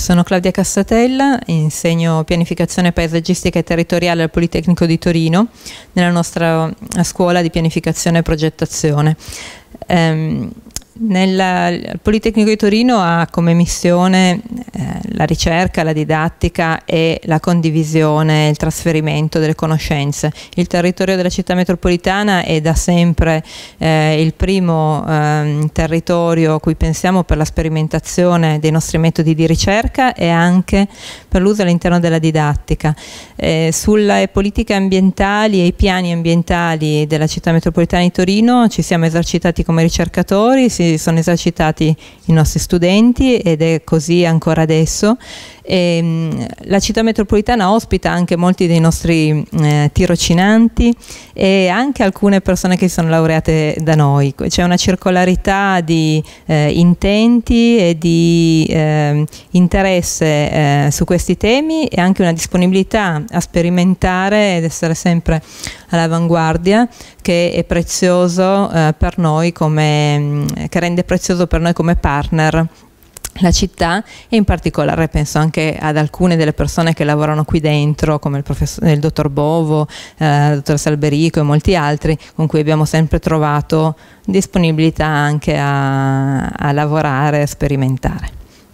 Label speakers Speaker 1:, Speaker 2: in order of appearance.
Speaker 1: Sono Claudia Cassatella, insegno pianificazione paesaggistica e territoriale al Politecnico di Torino nella nostra scuola di pianificazione e progettazione. Ehm, nel, il Politecnico di Torino ha come missione eh, la ricerca, la didattica e la condivisione, il trasferimento delle conoscenze. Il territorio della città metropolitana è da sempre eh, il primo eh, territorio a cui pensiamo per la sperimentazione dei nostri metodi di ricerca e anche per l'uso all'interno della didattica. Eh, sulle politiche ambientali e i piani ambientali della città metropolitana di Torino ci siamo esercitati come ricercatori, si si sono esercitati i nostri studenti ed è così ancora adesso. E, ehm, la città metropolitana ospita anche molti dei nostri eh, tirocinanti e anche alcune persone che si sono laureate da noi. C'è una circolarità di eh, intenti e di ehm, eh, interesse su questi temi e anche una disponibilità a sperimentare ed essere sempre all'avanguardia che è prezioso eh, per noi come, mm, che rende prezioso per noi come partner la città e in particolare penso anche ad alcune delle persone che lavorano qui dentro come il, il dottor Bovo, eh, la dottoressa Alberico e molti altri con cui abbiamo sempre trovato disponibilità anche a, a lavorare e sperimentare.